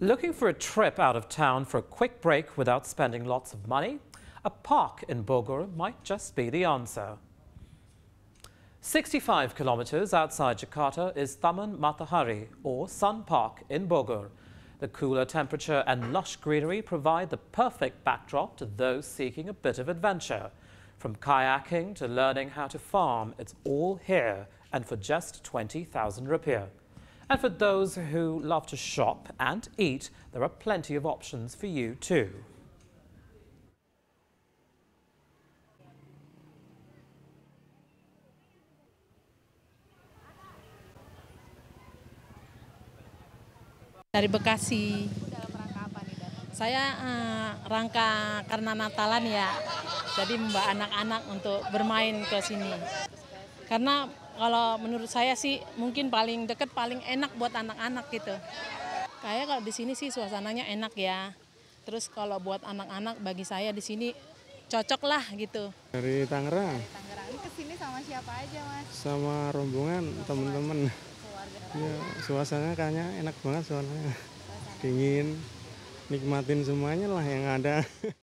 Looking for a trip out of town for a quick break without spending lots of money? A park in Bogor might just be the answer. 65 kilometers outside Jakarta is Taman Matahari, or Sun Park in Bogor. The cooler temperature and lush greenery provide the perfect backdrop to those seeking a bit of adventure. From kayaking to learning how to farm, it's all here, and for just 20,000 rupiah. And for those who love to shop and eat, there are plenty of options for you too. Dari Bekasi. Saya uh, rangka karena Natalan ya, jadi membawa anak-anak untuk bermain ke sini. Karena kalau menurut saya sih mungkin paling deket paling enak buat anak-anak gitu. Kayak kalau di sini sih suasananya enak ya. Terus kalau buat anak-anak bagi saya di sini cocok lah gitu. Dari Tangerang. Dari Tangerang. Ini sini sama siapa aja mas? Sama rombongan temen-temen. Ya, suasananya kayaknya enak banget suasananya. Suasana. Dingin, nikmatin semuanya lah yang ada.